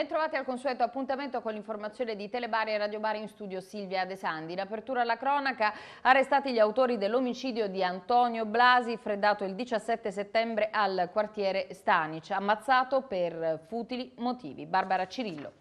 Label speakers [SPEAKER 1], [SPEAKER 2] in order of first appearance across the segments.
[SPEAKER 1] Bentrovati al consueto appuntamento con l'informazione di Telebari e Radio Bari in studio Silvia De Sandi. In apertura alla cronaca, arrestati gli autori dell'omicidio di Antonio Blasi, freddato il 17 settembre al quartiere Stanic, ammazzato per futili motivi. Barbara Cirillo.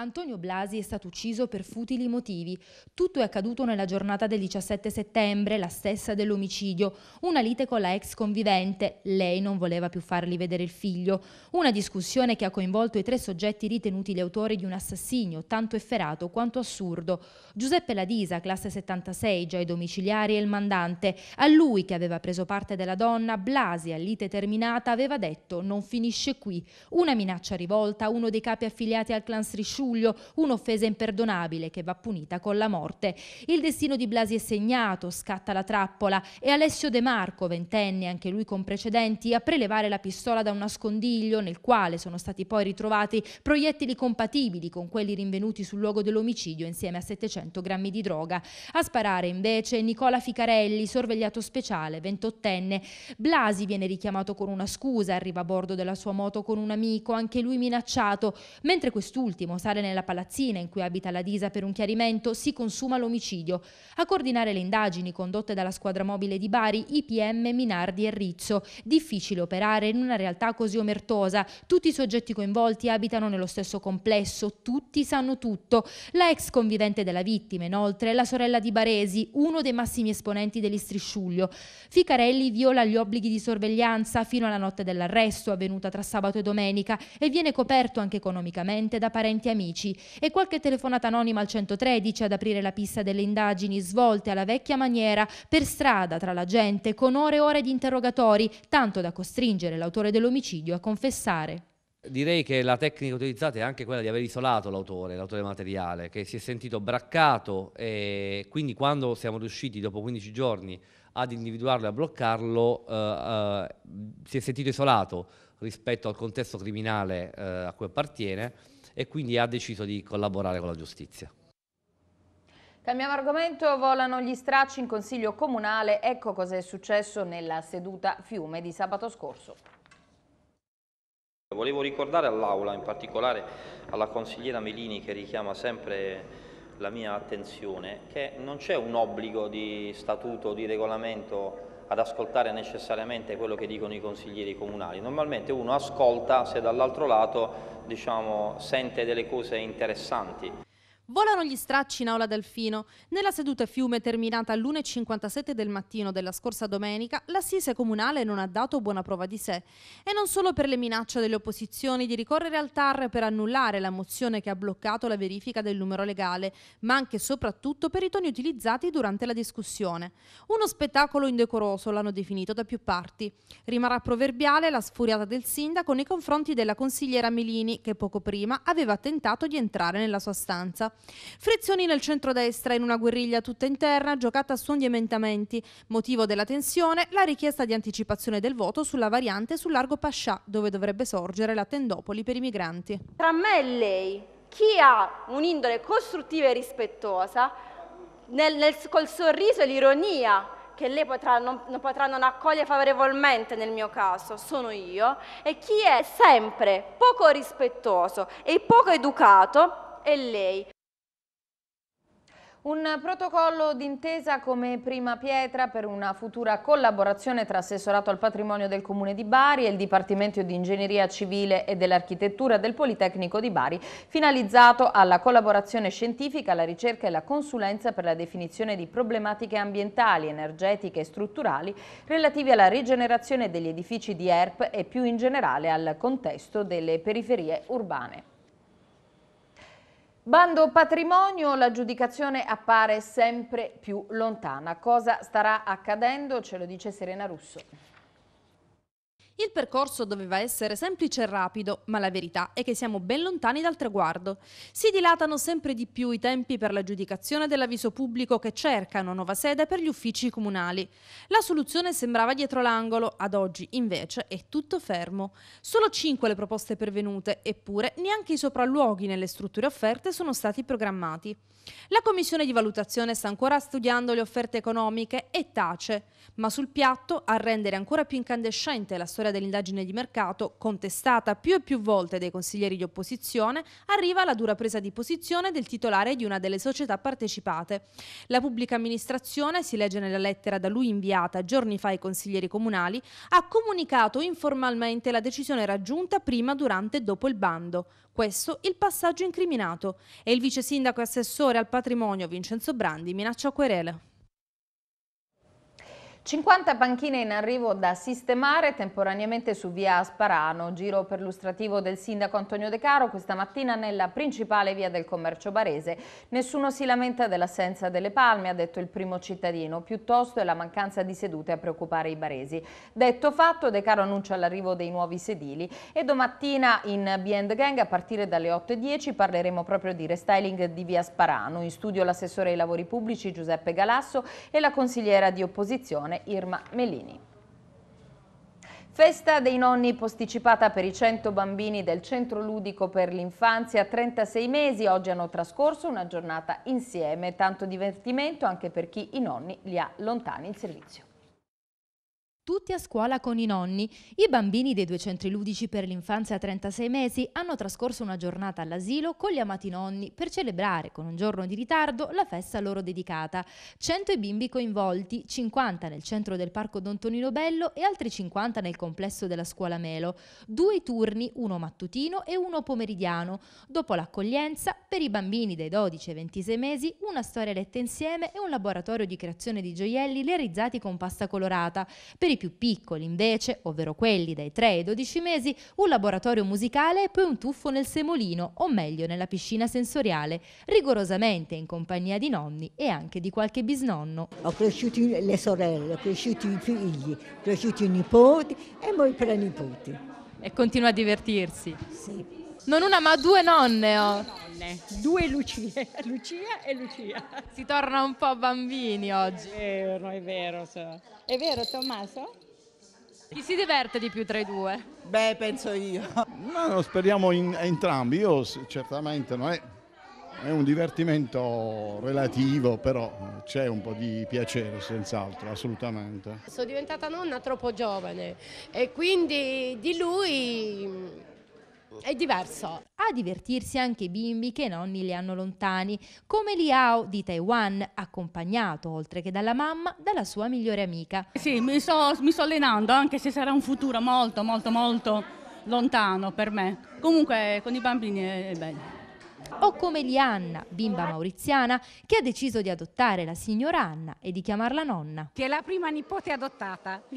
[SPEAKER 2] Antonio Blasi è stato ucciso per futili motivi. Tutto è accaduto nella giornata del 17 settembre, la stessa dell'omicidio. Una lite con la ex convivente, lei non voleva più fargli vedere il figlio. Una discussione che ha coinvolto i tre soggetti ritenuti gli autori di un assassinio tanto efferato quanto assurdo. Giuseppe Ladisa, classe 76, già i domiciliari e il mandante. A lui che aveva preso parte della donna, Blasi, a lite terminata, aveva detto non finisce qui. Una minaccia rivolta a uno dei capi affiliati al clan Srisciù Giulio, un'offesa imperdonabile che va punita con la morte. Il destino di Blasi è segnato, scatta la trappola e Alessio De Marco, ventenne, anche lui con precedenti, a prelevare la pistola da un nascondiglio nel quale sono stati poi ritrovati proiettili compatibili con quelli rinvenuti sul luogo dell'omicidio insieme a 700 grammi di droga. A sparare invece Nicola Ficarelli, sorvegliato speciale, 28enne. Blasi viene richiamato con una scusa, arriva a bordo della sua moto con un amico, anche lui minacciato, mentre quest'ultimo sale indagare nella palazzina in cui abita la Disa per un chiarimento, si consuma l'omicidio. A coordinare le indagini condotte dalla squadra mobile di Bari, IPM Minardi e Rizzo. Difficile operare in una realtà così omertosa. Tutti i soggetti coinvolti abitano nello stesso complesso, tutti sanno tutto. La ex convivente della vittima, inoltre, è la sorella di Baresi, uno dei massimi esponenti dell'istrisciuglio. Ficarelli viola gli obblighi di sorveglianza fino alla notte dell'arresto, avvenuta tra sabato e domenica, e viene coperto anche economicamente da parenti e amici amici e qualche telefonata anonima al 113 ad aprire la pista delle indagini svolte alla vecchia maniera per strada tra la gente con ore e ore di interrogatori, tanto da costringere l'autore dell'omicidio a confessare.
[SPEAKER 3] Direi che la tecnica utilizzata è anche quella di aver isolato l'autore, l'autore materiale, che si è sentito braccato e quindi quando siamo riusciti dopo 15 giorni ad individuarlo e a bloccarlo eh, eh, si è sentito isolato rispetto al contesto criminale eh, a cui appartiene e quindi ha deciso di collaborare con la giustizia.
[SPEAKER 1] Cambiamo argomento, volano gli stracci in Consiglio Comunale, ecco cosa è successo nella seduta Fiume di sabato scorso. Volevo ricordare all'Aula, in particolare alla consigliera Melini che richiama sempre la mia attenzione, che non c'è un obbligo di statuto, di regolamento ad ascoltare necessariamente quello che dicono i consiglieri comunali. Normalmente uno ascolta se dall'altro lato diciamo, sente delle cose interessanti.
[SPEAKER 3] Volano gli stracci in aula Delfino. Nella seduta fiume terminata all'1.57 del mattino della scorsa domenica, l'assise comunale non ha dato buona prova di sé. E non solo per le minacce delle opposizioni di ricorrere al TAR per annullare la mozione che ha bloccato la verifica del numero legale, ma anche e soprattutto per i toni utilizzati durante la discussione. Uno spettacolo indecoroso l'hanno definito da più parti. Rimarrà proverbiale la sfuriata del sindaco nei confronti della consigliera Melini, che poco prima aveva tentato di entrare nella sua stanza. Frizioni nel centrodestra in una guerriglia tutta interna giocata su ogni emendamenti. Motivo della tensione, la richiesta di anticipazione del voto sulla variante sul largo Pascià, dove dovrebbe sorgere
[SPEAKER 2] la tendopoli
[SPEAKER 3] per i migranti.
[SPEAKER 2] Tra me e lei, chi ha un'indole costruttiva e rispettosa, nel, nel, col sorriso e l'ironia che lei potrà non, non, potrà non accogliere favorevolmente nel mio caso, sono io, e chi è
[SPEAKER 1] sempre poco rispettoso e poco educato è lei. Un protocollo d'intesa come prima pietra per una futura collaborazione tra Assessorato al Patrimonio del Comune di Bari e il Dipartimento di Ingegneria Civile e dell'Architettura del Politecnico di Bari, finalizzato alla collaborazione scientifica, alla ricerca e alla consulenza per la definizione di problematiche ambientali, energetiche e strutturali relativi alla rigenerazione degli edifici di ERP e più in generale al contesto delle periferie urbane. Bando patrimonio, l'aggiudicazione appare sempre più lontana. Cosa starà accadendo? Ce lo dice Serena Russo. Il percorso doveva essere semplice e
[SPEAKER 3] rapido, ma la verità è che siamo ben lontani dal traguardo. Si dilatano sempre di più i tempi per l'aggiudicazione dell'avviso pubblico che cerca una nuova sede per gli uffici comunali. La soluzione sembrava dietro l'angolo, ad oggi invece è tutto fermo. Solo 5 le proposte pervenute, eppure neanche i sopralluoghi nelle strutture offerte sono stati programmati. La commissione di valutazione sta ancora studiando le offerte economiche e tace, ma sul piatto, a rendere ancora più incandescente la storia Squadra dell'indagine di mercato, contestata più e più volte dai consiglieri di opposizione, arriva la dura presa di posizione del titolare di una delle società partecipate. La pubblica amministrazione, si legge nella lettera da lui inviata giorni fa ai consiglieri comunali, ha comunicato informalmente la decisione raggiunta prima, durante e dopo il bando. Questo il passaggio incriminato. E il vice sindaco e assessore
[SPEAKER 1] al patrimonio Vincenzo Brandi minaccia querele. 50 panchine in arrivo da sistemare temporaneamente su via Sparano, giro perlustrativo del sindaco Antonio De Caro questa mattina nella principale via del commercio barese. Nessuno si lamenta dell'assenza delle palme, ha detto il primo cittadino, piuttosto è la mancanza di sedute a preoccupare i baresi. Detto fatto, De Caro annuncia l'arrivo dei nuovi sedili e domattina in Beyond Gang a partire dalle 8.10 parleremo proprio di restyling di via Sparano. In studio l'assessore ai lavori pubblici Giuseppe Galasso e la consigliera di opposizione Irma Melini. Festa dei nonni posticipata per i 100 bambini del Centro Ludico per l'Infanzia, 36 mesi, oggi hanno trascorso una giornata insieme, tanto divertimento anche per chi i nonni li ha lontani in servizio
[SPEAKER 2] tutti a scuola con i nonni. I bambini dei due centri ludici per l'infanzia a 36 mesi hanno trascorso una giornata all'asilo con gli amati nonni per celebrare, con un giorno di ritardo, la festa loro dedicata. 100 i bimbi coinvolti, 50 nel centro del parco Don Tonino Bello e altri 50 nel complesso della scuola Melo. Due turni, uno mattutino e uno pomeridiano. Dopo l'accoglienza, per i bambini dai 12 ai 26 mesi, una storia letta insieme e un laboratorio di creazione di gioielli realizzati con pasta colorata. Per i più piccoli invece, ovvero quelli dai 3 ai 12 mesi, un laboratorio musicale e poi un tuffo nel semolino, o meglio nella piscina sensoriale, rigorosamente in compagnia di nonni e anche di qualche bisnonno. Ho cresciuto le sorelle, ho cresciuto i figli, ho cresciuto i nipoti e poi i pranipoti. E continua a divertirsi. Sì. Non una ma due nonne ho. Oh. Due, nonne. due Lucie, Lucia
[SPEAKER 1] e Lucia.
[SPEAKER 2] Si torna un po' bambini oggi. È vero, è vero. So. È vero Tommaso? Chi si diverte di più tra i due? Beh, penso io. No,
[SPEAKER 1] no speriamo in, entrambi. Io certamente non è, è un divertimento relativo, però c'è un po' di piacere senz'altro, assolutamente.
[SPEAKER 2] Sono diventata nonna troppo giovane e quindi di lui è diverso. A divertirsi anche i bimbi che i nonni li hanno lontani, come Liao di Taiwan, accompagnato, oltre che dalla mamma, dalla sua migliore amica. Sì, mi sto, mi sto allenando, anche se sarà un futuro molto, molto, molto lontano per me. Comunque con i bambini è bello. O come Lianna, bimba mauriziana, che ha deciso di adottare la signora Anna e di chiamarla nonna. Ti è la prima nipote
[SPEAKER 3] adottata.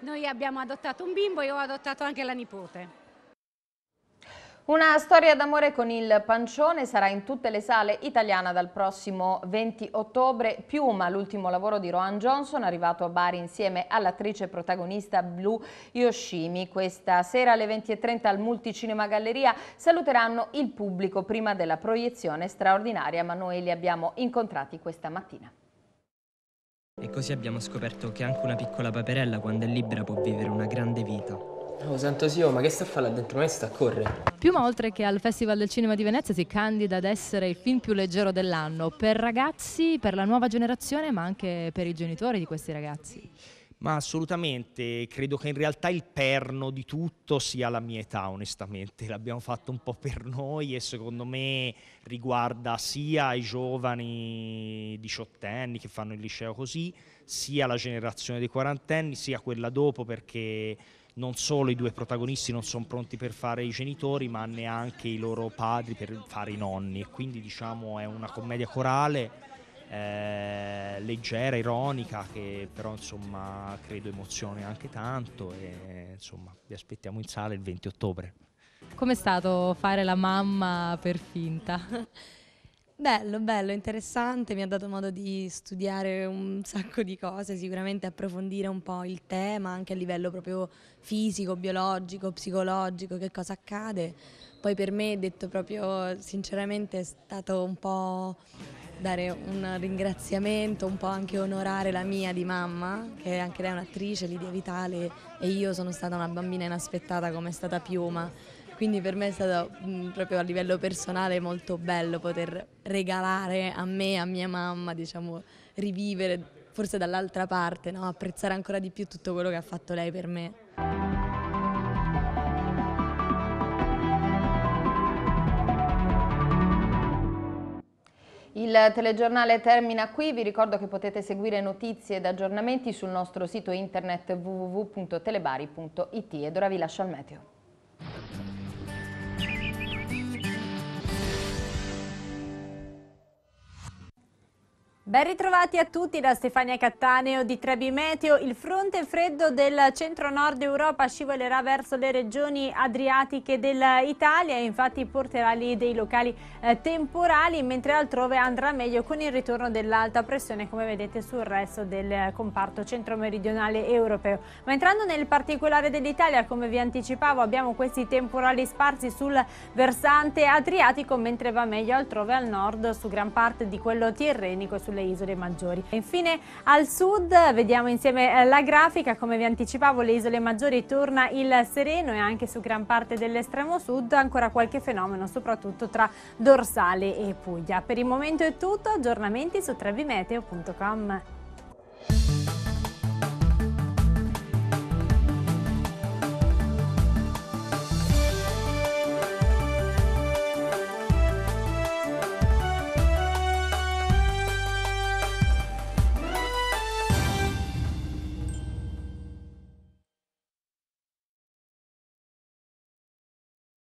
[SPEAKER 3] Noi abbiamo adottato un bimbo e ho adottato anche la nipote.
[SPEAKER 1] Una storia d'amore con il pancione sarà in tutte le sale italiane dal prossimo 20 ottobre. Piuma, l'ultimo lavoro di Rohan Johnson, arrivato a Bari insieme all'attrice protagonista Blue Yoshimi. Questa sera alle 20.30 al Multicinema Galleria saluteranno il pubblico prima della proiezione straordinaria, ma noi li abbiamo incontrati questa mattina.
[SPEAKER 3] E così abbiamo scoperto che anche una piccola paperella, quando è libera, può vivere una grande vita. Oh, santo Sio, ma che sta a fare là dentro? Ma che sta a correre?
[SPEAKER 2] Piuma, oltre che al Festival del Cinema di Venezia, si candida ad essere il film più leggero dell'anno per ragazzi, per la nuova generazione, ma anche per i genitori di questi ragazzi. Ma assolutamente, credo che in realtà il perno di tutto sia la mia età, onestamente. L'abbiamo fatto un po' per noi e secondo me riguarda sia i giovani diciottenni che fanno il liceo così, sia la generazione dei quarantenni, sia quella dopo perché non solo i due protagonisti non sono pronti per fare i genitori, ma neanche i loro padri per fare i nonni. E Quindi diciamo è una commedia corale eh, leggera, ironica, che però insomma credo emozioni anche tanto e insomma vi aspettiamo in sala il 20 ottobre. Com'è stato fare la mamma per finta?
[SPEAKER 3] Bello, bello, interessante, mi ha dato modo di studiare un sacco di cose, sicuramente approfondire un po' il tema anche a livello proprio fisico, biologico, psicologico, che cosa accade. Poi per me, detto proprio sinceramente, è stato un po' dare un ringraziamento, un po' anche onorare la mia di mamma, che anche lei è un'attrice, Lidia Vitale, e io sono stata una bambina inaspettata come è stata Piuma quindi per me è stato mh, mm, proprio a livello personale molto bello poter regalare a me, a mia mamma, diciamo, rivivere forse dall'altra parte, no? apprezzare ancora di più tutto quello che ha fatto lei per me.
[SPEAKER 1] Il telegiornale termina qui, vi ricordo che potete seguire notizie ed aggiornamenti sul nostro sito internet www.telebari.it ed ora vi lascio al meteo.
[SPEAKER 3] Ben ritrovati a tutti da Stefania Cattaneo di Trebi Meteo. Il fronte freddo del centro-nord Europa scivolerà verso le regioni adriatiche dell'Italia e infatti porterà lì dei locali eh, temporali, mentre altrove andrà meglio con il ritorno dell'alta pressione, come vedete sul resto del comparto centro-meridionale europeo. Ma entrando nel particolare dell'Italia, come vi anticipavo, abbiamo questi temporali sparsi sul versante adriatico, mentre va meglio altrove al nord su gran parte di quello tirrenico e sulle le isole maggiori. Infine al sud vediamo insieme eh, la grafica, come vi anticipavo le isole maggiori torna il sereno e anche su gran parte dell'estremo sud ancora qualche fenomeno soprattutto tra dorsale e Puglia. Per il momento è tutto, aggiornamenti su trevimeteo.com.